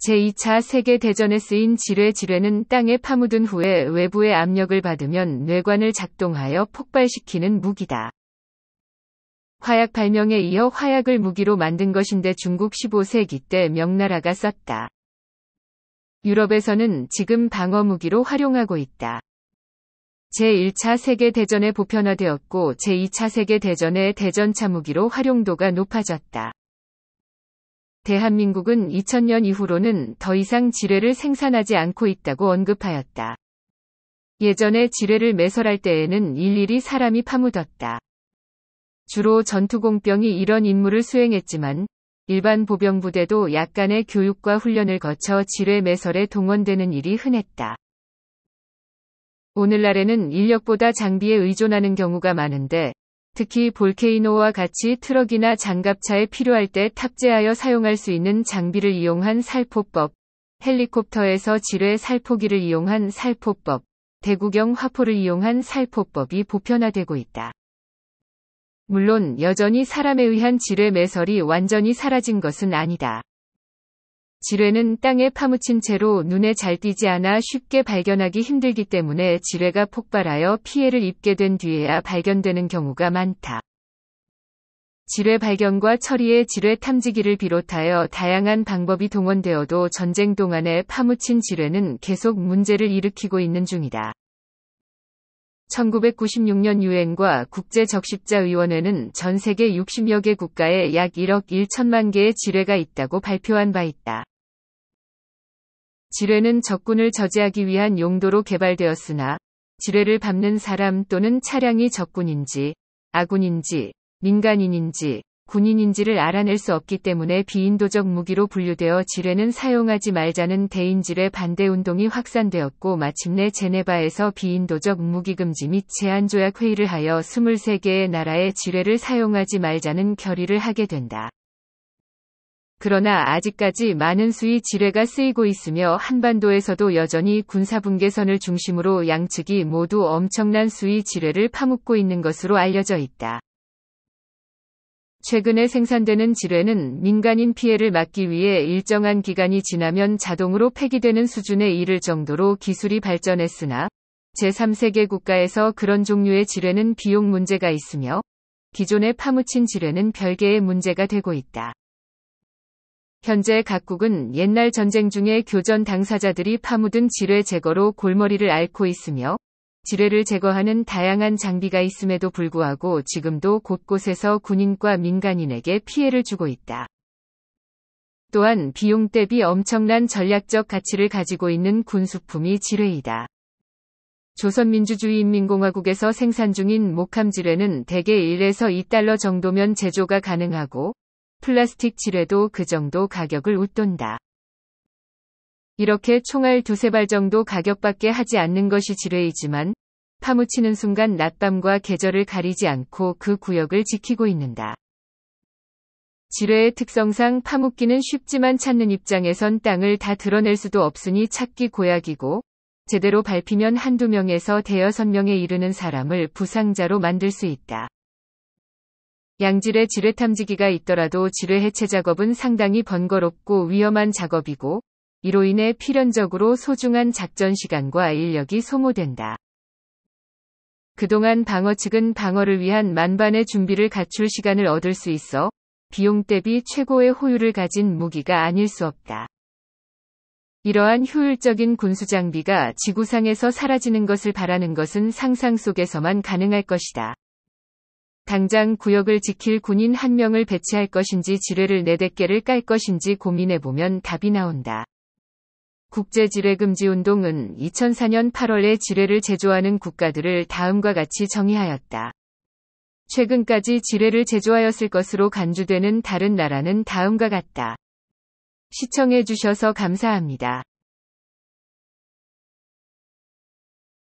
제2차 세계대전에 쓰인 지뢰 지뢰는 땅에 파묻은 후에 외부의 압력을 받으면 뇌관을 작동하여 폭발시키는 무기다. 화약 발명에 이어 화약을 무기로 만든 것인데 중국 15세기 때 명나라가 썼다. 유럽에서는 지금 방어 무기로 활용하고 있다. 제1차 세계대전에 보편화되었고 제2차 세계대전의 대전차 무기로 활용도가 높아졌다. 대한민국은 2000년 이후로는 더 이상 지뢰를 생산하지 않고 있다고 언급하였다. 예전에 지뢰를 매설할 때에는 일일이 사람이 파묻었다. 주로 전투공병이 이런 임무를 수행했지만 일반 보병부대도 약간의 교육과 훈련을 거쳐 지뢰 매설에 동원되는 일이 흔했다. 오늘날에는 인력보다 장비에 의존하는 경우가 많은데 특히 볼케이노와 같이 트럭이나 장갑차에 필요할 때 탑재하여 사용할 수 있는 장비를 이용한 살포법, 헬리콥터에서 지뢰 살포기를 이용한 살포법, 대구경 화포를 이용한 살포법이 보편화되고 있다. 물론 여전히 사람에 의한 지뢰 매설이 완전히 사라진 것은 아니다. 지뢰는 땅에 파묻힌 채로 눈에 잘 띄지 않아 쉽게 발견하기 힘들기 때문에 지뢰가 폭발하여 피해를 입게 된 뒤에야 발견되는 경우가 많다. 지뢰 발견과 처리에 지뢰 탐지기를 비롯하여 다양한 방법이 동원되어도 전쟁 동안에 파묻힌 지뢰는 계속 문제를 일으키고 있는 중이다. 1996년 유엔과 국제적십자의원회는 전 세계 60여 개 국가에 약 1억 1천만 개의 지뢰가 있다고 발표한 바 있다. 지뢰는 적군을 저지하기 위한 용도로 개발되었으나 지뢰를 밟는 사람 또는 차량이 적군인지 아군인지 민간인인지 군인인지를 알아낼 수 없기 때문에 비인도적 무기로 분류되어 지뢰는 사용하지 말자는 대인질의 반대 운동이 확산되었고 마침내 제네바에서 비인도적 무기금지 및 제한조약 회의를 하여 23개의 나라의 지뢰를 사용하지 말자는 결의를 하게 된다. 그러나 아직까지 많은 수의 지뢰가 쓰이고 있으며 한반도에서도 여전히 군사분계선을 중심으로 양측이 모두 엄청난 수의 지뢰를 파묻고 있는 것으로 알려져 있다. 최근에 생산되는 지뢰는 민간인 피해를 막기 위해 일정한 기간이 지나면 자동으로 폐기되는 수준에 이를 정도로 기술이 발전했으나 제3세계 국가에서 그런 종류의 지뢰는 비용 문제가 있으며 기존의 파묻힌 지뢰는 별개의 문제가 되고 있다. 현재 각국은 옛날 전쟁 중에 교전 당사자들이 파묻은 지뢰 제거로 골머리를 앓고 있으며 지뢰를 제거하는 다양한 장비가 있음에도 불구하고 지금도 곳곳에서 군인과 민간인에게 피해를 주고 있다. 또한 비용 대비 엄청난 전략적 가치를 가지고 있는 군수품이 지뢰이다. 조선민주주의인민공화국에서 생산 중인 목함 지뢰는 대개 1에서 2달러 정도면 제조가 가능하고 플라스틱 지뢰도 그 정도 가격을 웃돈다. 이렇게 총알 두세 발 정도 가격밖에 하지 않는 것이 지뢰이지만 파묻히는 순간 낮밤과 계절을 가리지 않고 그 구역을 지키고 있는다. 지뢰의 특성상 파묻기는 쉽지만 찾는 입장에선 땅을 다 드러낼 수도 없으니 찾기 고약이고 제대로 밟히면 한두 명에서 대여섯 명에 이르는 사람을 부상자로 만들 수 있다. 양질의 지뢰 탐지기가 있더라도 지뢰 해체 작업은 상당히 번거롭고 위험한 작업이고 이로 인해 필연적으로 소중한 작전 시간과 인력이 소모된다. 그동안 방어 측은 방어를 위한 만반의 준비를 갖출 시간을 얻을 수 있어 비용 대비 최고의 호율을 가진 무기가 아닐 수 없다. 이러한 효율적인 군수 장비가 지구상에서 사라지는 것을 바라는 것은 상상 속에서만 가능할 것이다. 당장 구역을 지킬 군인 한 명을 배치할 것인지 지뢰를 네댓 개를 깔 것인지 고민해보면 답이 나온다. 국제지뢰금지운동은 2004년 8월에 지뢰를 제조하는 국가들을 다음과 같이 정의하였다. 최근까지 지뢰를 제조하였을 것으로 간주되는 다른 나라는 다음과 같다. 시청해주셔서 감사합니다.